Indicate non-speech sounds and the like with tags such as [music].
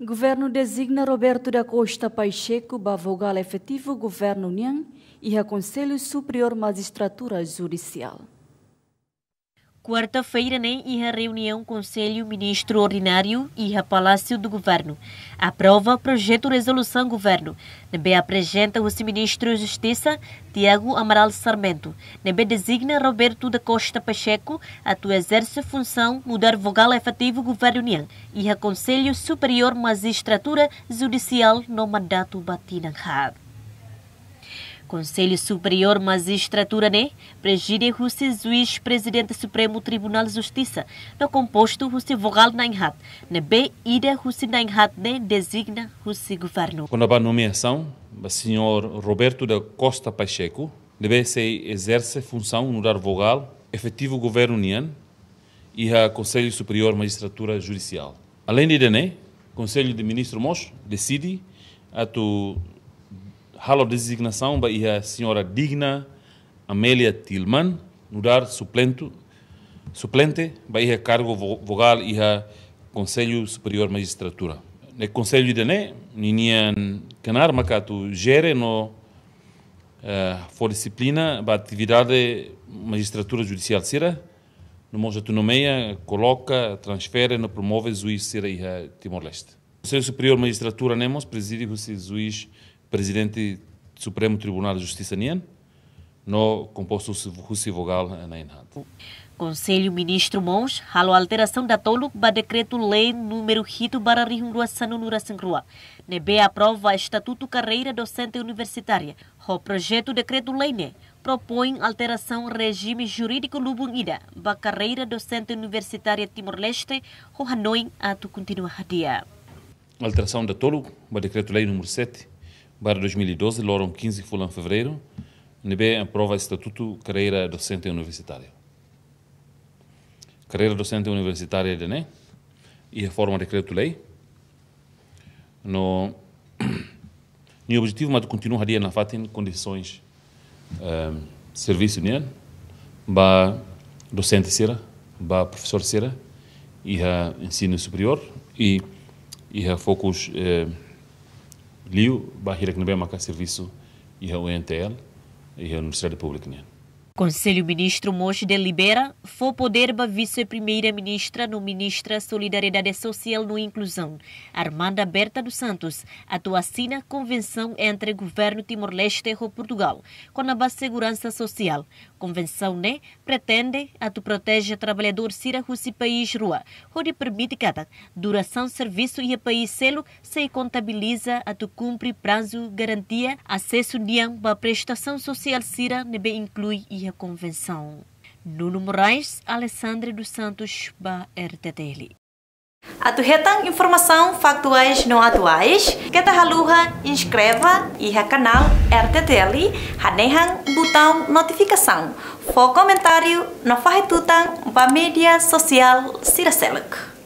Governo designa Roberto da Costa Pacheco Bavogal efetivo Governo União e Conselho Superior Magistratura Judicial. Quarta-feira, nem né, ia reunião Conselho Ministro Ordinário e a Palácio do Governo. Aprova projeto resolução Governo. Nebe apresenta o Ministro da Justiça, Tiago Amaral Sarmento. Nebe designa Roberto da Costa Pacheco a tu exerce função mudar vogal efetivo Governo União e a Conselho Superior Magistratura Judicial no mandato Batinanhado. Conselho Superior Magistratura, né? Preside o Juiz Presidente Supremo Tribunal de Justiça. No composto Rússia Vogal Nainhat. Na né? B, Ida Rússia Nainhat, né? Designa Rússia Governo. Quando a nomeação, o senhor Roberto da Costa Pacheco, deve se exerce função no dar vogal efetivo Governo União e a Conselho Superior Magistratura Judicial. Além de né? Conselho de Ministro Mos decide a tu Hall Designação vai a senhora Digna Amélia Tilman, no dar suplente, suplente para a cargo vogal e a Conselho Superior Magistratura. No Conselho de Né, Ninian Canar, Macato gere no uh, for disciplina a atividade magistratura judicial Sira, no monja nomeia, coloca, transfere, no promove juiz Sira e Timor-Leste. Conselho Superior Magistratura Nemos preside o juiz do Supremo Tribunal de Justiça Nien, no composto Rússia Vogal na INHAT. Conselho Ministro Mons, halo alteração da tolo ba decreto-lei número Rito para Rirunduaçano Nura Sangrua. Nebe aprova Estatuto Carreira Docente Universitária. O projeto decreto-lei ne propõe alteração regime jurídico lubungida ba carreira docente universitária Timor-Leste, o Hanoi ato continua a dia. Alteração da tolo ba decreto-lei número 7 para 2012, loram 15 em fevereiro, NB aprova Estatuto Carreira Docente Universitária. Carreira Docente Universitária de NE e reforma Decreto-Lei. No [clears throat] meu objetivo mas continuar a na fatin condições um, ehm, serviço né? ba docente será, ba professor será, e ensino superior e e focos eh, liu ba serviço nabe O servisu iha UNTL iha Universidade Pública nian né? Conselho Ministro Mosh delibera for poderba vice-primeira-ministra no Ministra Solidariedade Social no Inclusão, Armanda Berta dos Santos, atua assina convenção entre governo Timor-Leste e Portugal, com a base segurança social. Convenção né pretende atu protege trabalhador sira e país rua, onde permite cada duração serviço e país selo se contabiliza atu cumpre prazo garantia acesso nian para prestação social sira nebe inclui e a convenção. Nuno Moraes, Alessandra dos Santos, BA-RTTL. Atuhetang informação factuais não atuais, que tahaluha inscreva e canal RTTL, hanehang botão notificação. fo comentário, não farretutang, ba mídia social Siraseluk.